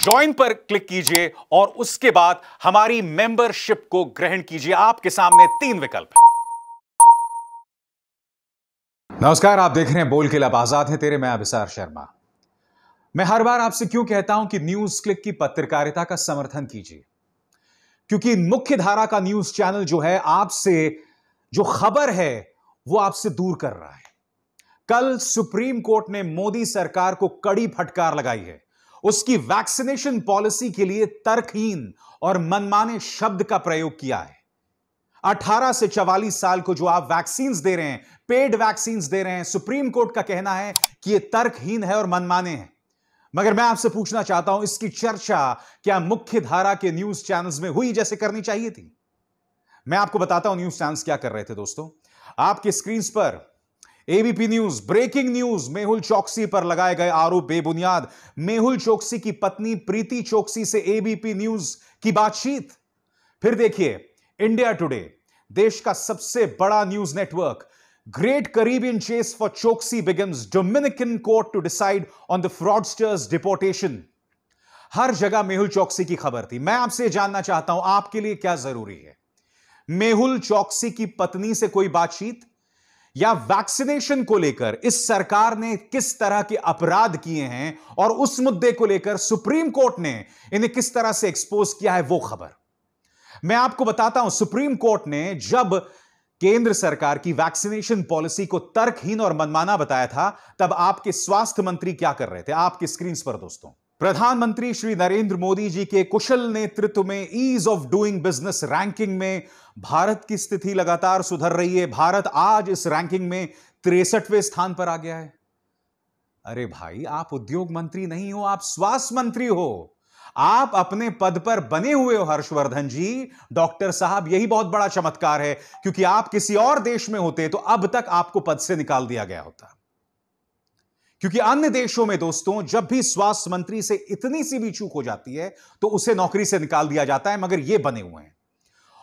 join पर click कीजिए और उसके बाद हमारी मेंबरशिप को ग्रहण कीजिए आपके सामने तीन विकल्प हैं नमस्कार आप देख रहे हैं बोल के लब आजाद है तेरे मैं अभिसार शर्मा मैं हर बार आपसे क्यों कहता हूं कि न्यूज क्लिक की पत्रकारिता का समर्थन कीजिए क्योंकि मुख्य धारा का न्यूज चैनल जो है आपसे जो खबर है वो आपसे दूर कर रहा है कल सुप्रीम कोर्ट ने मोदी सरकार को कड़ी फटकार लगाई है उसकी वैक्सीनेशन पॉलिसी के लिए तर्कहीन और मनमाने शब्द का प्रयोग किया है 18 से 44 साल को जो आप वैक्सीन दे रहे हैं पेड वैक्सीन दे रहे हैं सुप्रीम कोर्ट का कहना है कि यह तर्कहीन है और मनमाने हैं मगर मैं आपसे पूछना चाहता हूं इसकी चर्चा क्या मुख्य धारा के न्यूज चैनल्स में हुई जैसे करनी चाहिए थी मैं आपको बताता हूं न्यूज चैनल्स क्या कर रहे थे दोस्तों आपके स्क्रीन पर ABP news breaking news Mehul Choksi पर लगाए गए आरोप बेबुनियाद मेहुल चौकसी की पत्नी प्रीति चौकसी से एबीपी न्यूज की बातचीत फिर देखिए इंडिया टुडे देश का सबसे बड़ा news network great Caribbean chase for Choksi begins Dominican court to decide on the fraudster's deportation हर जगह मेहुल चौकसी की खबर थी मैं आपसे जानना चाहता हूं आपके लिए क्या जरूरी है मेहुल चौकसी की पत्नी से कोई बातचीत या वैक्सीनेशन को लेकर इस सरकार ने किस तरह के अपराध किए हैं और उस मुद्दे को लेकर सुप्रीम कोर्ट ने इन्हें किस तरह से एक्सपोज किया है वो खबर मैं आपको बताता हूं सुप्रीम कोर्ट ने जब केंद्र सरकार की वैक्सीनेशन पॉलिसी को तर्कहीन और मनमाना बताया था तब आपके स्वास्थ्य मंत्री क्या कर रहे थे आपके स्क्रीन पर दोस्तों प्रधानमंत्री श्री नरेंद्र मोदी जी के कुशल नेतृत्व में ease of doing business ranking में भारत की स्थिति लगातार सुधर रही है भारत आज इस रैंकिंग में तिरसठवें स्थान पर आ गया है अरे भाई आप उद्योग मंत्री नहीं हो आप स्वास्थ्य मंत्री हो आप अपने पद पर बने हुए हो हर्षवर्धन जी डॉक्टर साहब यही बहुत बड़ा चमत्कार है क्योंकि आप किसी और देश में होते तो अब तक आपको पद से निकाल दिया गया होता क्योंकि अन्य देशों में दोस्तों जब भी स्वास्थ्य मंत्री से इतनी सी भी चूक हो जाती है तो उसे नौकरी से निकाल दिया जाता है मगर ये बने हुए हैं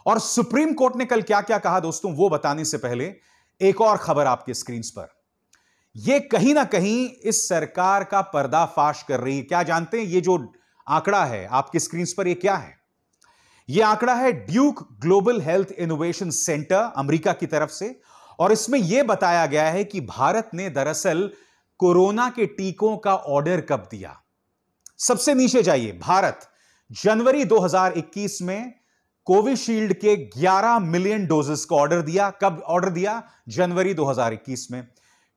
और सुप्रीम कोर्ट ने कल क्या क्या कहा दोस्तों वो बताने से पहले एक और खबर आपके स्क्रीन पर यह कहीं ना कहीं इस सरकार का पर्दाफाश कर रही है क्या जानते हैं ये जो आंकड़ा है आपके स्क्रीन पर यह क्या है यह आंकड़ा है Duke global health innovation centre America की तरफ से और इसमें यह बताया गया है कि भारत ने दरअसल कोरोना के टीकों का ऑर्डर कब दिया सबसे नीचे जाइए भारत जनवरी 2021 में कोविशील्ड के 11 मिलियन डोजेस का ऑर्डर दिया कब ऑर्डर दिया जनवरी 2021 में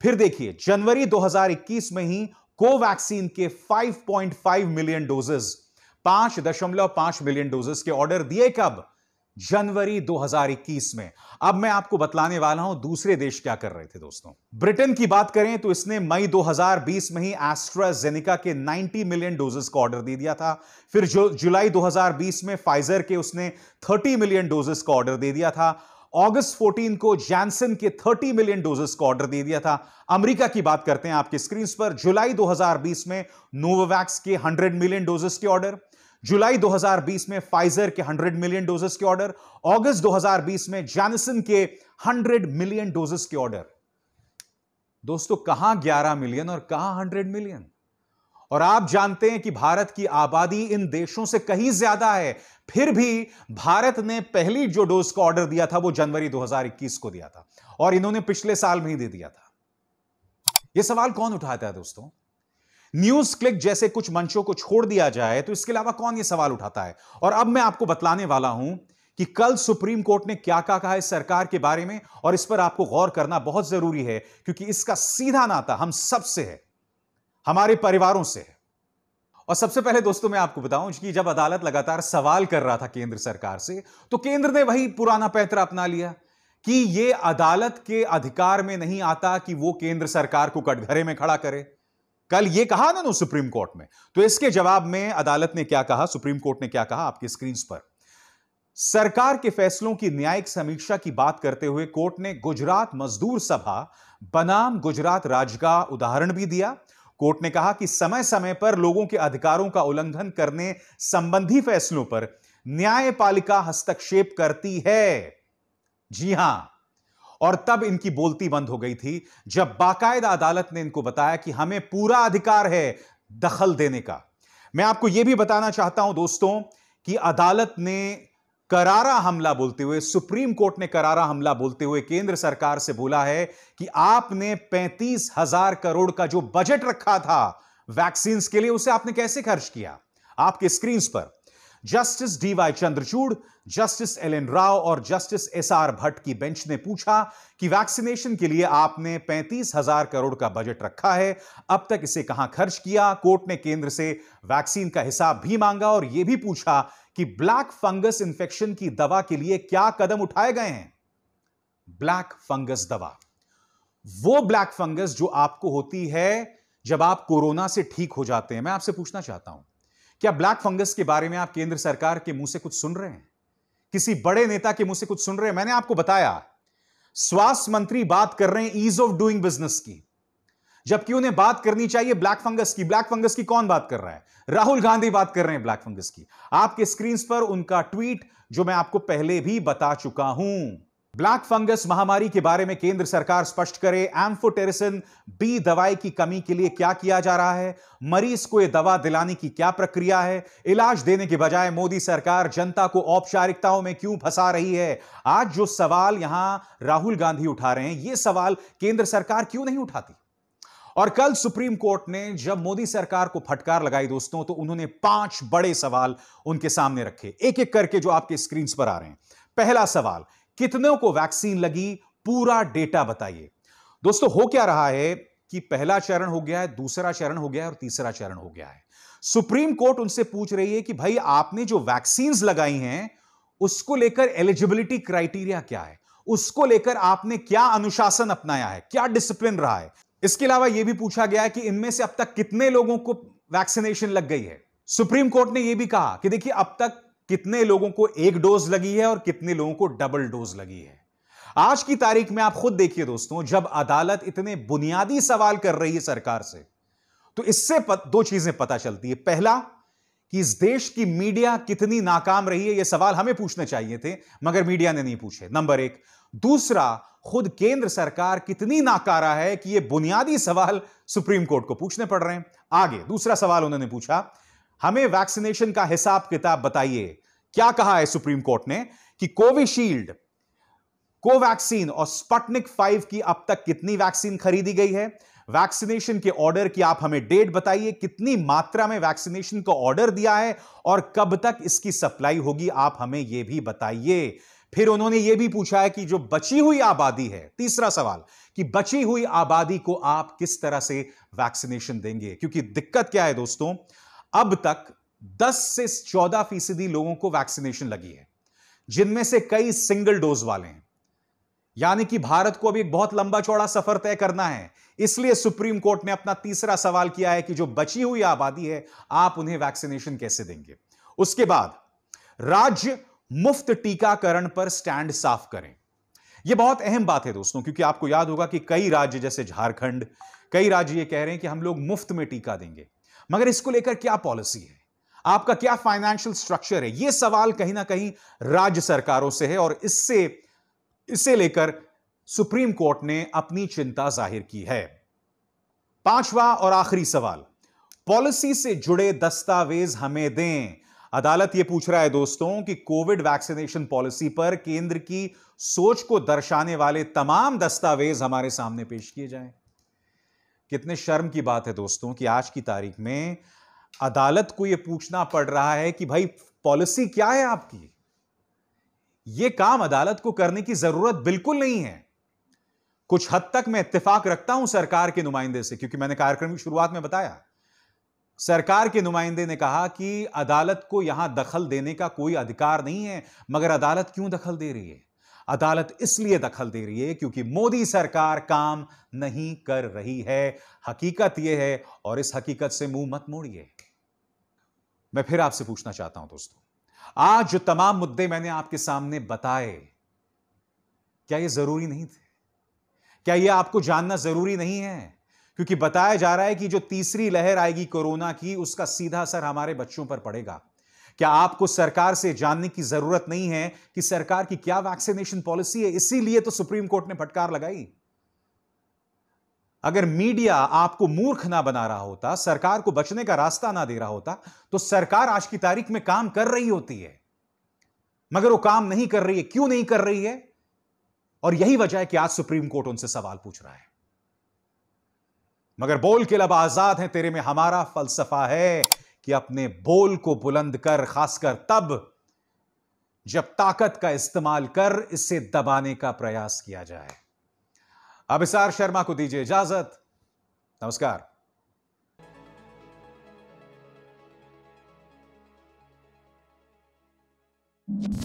फिर देखिए जनवरी 2021 में ही कोवैक्सीन के 5.5 मिलियन डोजेस 5.5 मिलियन डोजेस के ऑर्डर दिए कब जनवरी 2021 में अब मैं आपको बतलाने वाला हूं दूसरे देश क्या कर रहे थे दोस्तों ब्रिटेन की बात करें तो इसने मई 2020 में ही एस्ट्राजेनिका के 90 मिलियन डोजेस का ऑर्डर दे दिया था फिर जो जुलाई 2020 में फाइजर के उसने 30 मिलियन डोजेस का ऑर्डर दे दिया था अगस्त 14 को जैनसन के 30 मिलियन डोजेस का ऑर्डर दे दिया था अमेरिका की बात करते हैं आपके स्क्रीन पर जुलाई 2020 में नोवोवैक्स के 100 मिलियन डोजेस के ऑर्डर जुलाई 2020 में फाइजर के 100 मिलियन डोजेस के ऑर्डर अगस्त 2020 में जैनसन के 100 मिलियन डोजेस के ऑर्डर दोस्तों कहां 11 मिलियन और कहां 100 मिलियन और आप जानते हैं कि भारत की आबादी इन देशों से कहीं ज्यादा है फिर भी भारत ने पहली जो डोज का ऑर्डर दिया था वो जनवरी 2021 को दिया था और इन्होंने पिछले साल में ही दे दिया था यह सवाल कौन उठाता है दोस्तों न्यूज क्लिक जैसे कुछ मंचों को छोड़ दिया जाए तो इसके अलावा कौन ये सवाल उठाता है और अब मैं आपको बतलाने वाला हूं कि कल सुप्रीम कोर्ट ने क्या क्या कहा है सरकार के बारे में और इस पर आपको गौर करना बहुत जरूरी है क्योंकि इसका सीधा नाता हम सबसे है हमारे परिवारों से है और सबसे पहले दोस्तों मैं आपको बताऊं कि जब अदालत लगातार सवाल कर रहा था केंद्र सरकार से तो केंद्र ने वही पुराना पैतरा अपना लिया कि यह अदालत के अधिकार में नहीं आता कि वो केंद्र सरकार को कटघरे में खड़ा करे कल ये कहा ना उन्होंने सुप्रीम कोर्ट में तो इसके जवाब में अदालत ने क्या कहा सुप्रीम कोर्ट ने क्या कहा आपकी स्क्रीन पर सरकार के फैसलों की न्यायिक समीक्षा की बात करते हुए कोर्ट ने गुजरात मजदूर सभा बनाम गुजरात राज्य का उदाहरण भी दिया कोर्ट ने कहा कि समय समय पर लोगों के अधिकारों का उल्लंघन करने संबंधी फैसलों पर न्यायपालिका हस्तक्षेप करती है जी हां और तब इनकी बोलती बंद हो गई थी जब बाकायदा अदालत ने इनको बताया कि हमें पूरा अधिकार है दखल देने का मैं आपको यह भी बताना चाहता हूं दोस्तों कि अदालत ने करारा हमला बोलते हुए सुप्रीम कोर्ट ने करारा हमला बोलते हुए केंद्र सरकार से बोला है कि आपने पैंतीस हजार करोड़ का जो बजट रखा था वैक्सीन के लिए उसे आपने कैसे खर्च किया आपके स्क्रीन पर justice D Y Chandrachud justice L N Rao और जस्टिस एस आर भट्ट की बेंच ने पूछा कि वैक्सीनेशन के लिए आपने पैंतीस हजार करोड़ का बजट रखा है अब तक इसे कहां खर्च किया कोर्ट ने केंद्र से वैक्सीन का हिसाब भी मांगा और यह भी पूछा कि ब्लैक फंगस इंफेक्शन की दवा के लिए क्या कदम उठाए गए हैं ब्लैक फंगस दवा वो ब्लैक फंगस जो आपको होती है जब आप कोरोना से ठीक हो जाते हैं मैं आपसे पूछना चाहता हूं क्या ब्लैक फंगस के बारे में आप केंद्र सरकार के मुंह से कुछ सुन रहे हैं किसी बड़े नेता के मुंह से कुछ सुन रहे हैं मैंने आपको बताया स्वास्थ्य मंत्री बात कर रहे हैं ईज ऑफ डूइंग बिजनेस की जबकि उन्हें बात करनी चाहिए ब्लैक फंगस की ब्लैक फंगस की कौन बात कर रहा है राहुल गांधी बात कर रहे हैं ब्लैक फंगस की आपके स्क्रीन पर उनका ट्वीट जो मैं आपको पहले भी बता चुका हूं ब्लैक फंगस महामारी के बारे में केंद्र सरकार स्पष्ट करे एम्फोटेरिसिन बी दवाई की कमी के लिए क्या किया जा रहा है मरीज को यह दवा दिलाने की क्या प्रक्रिया है इलाज देने के बजाय मोदी सरकार जनता को औपचारिकताओं में क्यों फंसा रही है आज जो सवाल यहां राहुल गांधी उठा रहे हैं ये सवाल केंद्र सरकार क्यों नहीं उठाती और कल सुप्रीम कोर्ट ने जब मोदी सरकार को फटकार लगाई दोस्तों तो उन्होंने पांच बड़े सवाल उनके सामने रखे एक एक करके जो आपके स्क्रीन पर आ रहे हैं पहला सवाल कितनों को वैक्सीन लगी पूरा डेटा बताइए दोस्तों हो क्या रहा है कि पहला चरण हो गया है दूसरा चरण हो गया है और तीसरा चरण हो गया है सुप्रीम कोर्ट उनसे पूछ रही है कि भाई आपने जो वैक्सीन लगाई हैं उसको लेकर एलिजिबिलिटी क्राइटेरिया क्या है उसको लेकर आपने क्या अनुशासन अपनाया है क्या डिसिप्लिन रहा है इसके अलावा यह भी पूछा गया है कि इनमें से अब तक कितने लोगों को वैक्सीनेशन लग गई है सुप्रीम कोर्ट ने यह भी कहा कि देखिए अब तक कितने लोगों को एक डोज लगी है और कितने लोगों को डबल डोज लगी है आज की तारीख में आप खुद देखिए दोस्तों जब अदालत इतने बुनियादी सवाल कर रही है सरकार से तो इससे पत, दो चीजें पता चलती है पहला कि इस देश की मीडिया कितनी नाकाम रही है यह सवाल हमें पूछने चाहिए थे मगर मीडिया ने नहीं पूछे नंबर एक दूसरा खुद केंद्र सरकार कितनी नाकारा है कि यह बुनियादी सवाल सुप्रीम कोर्ट को पूछने पड़ रहे हैं आगे दूसरा सवाल उन्होंने पूछा हमें वैक्सीनेशन का हिसाब किताब बताइए क्या कहा है सुप्रीम कोर्ट ने कि कोविशील्ड कोवैक्सीन और स्पटनिक फाइव की अब तक कितनी वैक्सीन खरीदी गई है वैक्सीनेशन के ऑर्डर की आप हमें डेट बताइए कितनी मात्रा में वैक्सीनेशन का ऑर्डर दिया है और कब तक इसकी सप्लाई होगी आप हमें यह भी बताइए फिर उन्होंने यह भी पूछा है कि जो बची हुई आबादी है तीसरा सवाल कि बची हुई आबादी को आप किस तरह से वैक्सीनेशन देंगे क्योंकि दिक्कत क्या है दोस्तों अब तक 10 से 14 फीसदी लोगों को वैक्सीनेशन लगी है जिनमें से कई सिंगल डोज वाले हैं यानी कि भारत को अभी एक बहुत लंबा चौड़ा सफर तय करना है इसलिए सुप्रीम कोर्ट ने अपना तीसरा सवाल किया है कि जो बची हुई आबादी है आप उन्हें वैक्सीनेशन कैसे देंगे उसके बाद राज्य मुफ्त टीकाकरण पर स्टैंड साफ करें यह बहुत अहम बात है दोस्तों क्योंकि आपको याद होगा कि कई राज्य जैसे झारखंड कई राज्य ये कह रहे हैं कि हम लोग मुफ्त में टीका देंगे मगर इसको लेकर क्या पॉलिसी है आपका क्या फाइनेंशियल स्ट्रक्चर है यह सवाल कहीं ना कहीं राज्य सरकारों से है और इससे इसे लेकर सुप्रीम कोर्ट ने अपनी चिंता जाहिर की है पांचवा और आखिरी सवाल पॉलिसी से जुड़े दस्तावेज हमें दें अदालत यह पूछ रहा है दोस्तों कि कोविड वैक्सीनेशन पॉलिसी पर केंद्र की सोच को दर्शाने वाले तमाम दस्तावेज हमारे सामने पेश किए जाएं कितने शर्म की बात है दोस्तों कि आज की तारीख में अदालत को यह पूछना पड़ रहा है कि भाई पॉलिसी क्या है आपकी यह काम अदालत को करने की जरूरत बिल्कुल नहीं है कुछ हद तक मैं इत्तेफाक रखता हूं सरकार के नुमाइंदे से क्योंकि मैंने कार्यक्रम की शुरुआत में बताया सरकार के नुमाइंदे ने कहा कि अदालत को यहां दखल देने का कोई अधिकार नहीं है मगर अदालत क्यों दखल दे रही है अदालत इसलिए दखल दे रही है क्योंकि मोदी सरकार काम नहीं कर रही है हकीकत यह है और इस हकीकत से मुंह मत मोड़िए मैं फिर आपसे पूछना चाहता हूं दोस्तों आज जो तमाम मुद्दे मैंने आपके सामने बताए क्या ये जरूरी नहीं थे क्या ये आपको जानना जरूरी नहीं है क्योंकि बताया जा रहा है कि जो तीसरी लहर आएगी कोरोना की उसका सीधा असर हमारे बच्चों पर पड़ेगा क्या आपको सरकार से जानने की जरूरत नहीं है कि सरकार की क्या वैक्सीनेशन पॉलिसी है इसीलिए तो सुप्रीम कोर्ट ने फटकार लगाई अगर मीडिया आपको मूर्ख ना बना रहा होता सरकार को बचने का रास्ता ना दे रहा होता तो सरकार आज की तारीख में काम कर रही होती है मगर वो काम नहीं कर रही है क्यों नहीं कर रही है और यही वजह है कि आज सुप्रीम कोर्ट उनसे सवाल पूछ रहा है मगर बोल के लब आजाद हैं तेरे में हमारा फलसफा है कि अपने बोल को बुलंद कर खासकर तब जब ताकत का इस्तेमाल कर इसे दबाने का प्रयास किया जाए अभिसार शर्मा को दीजिए इजाजत नमस्कार you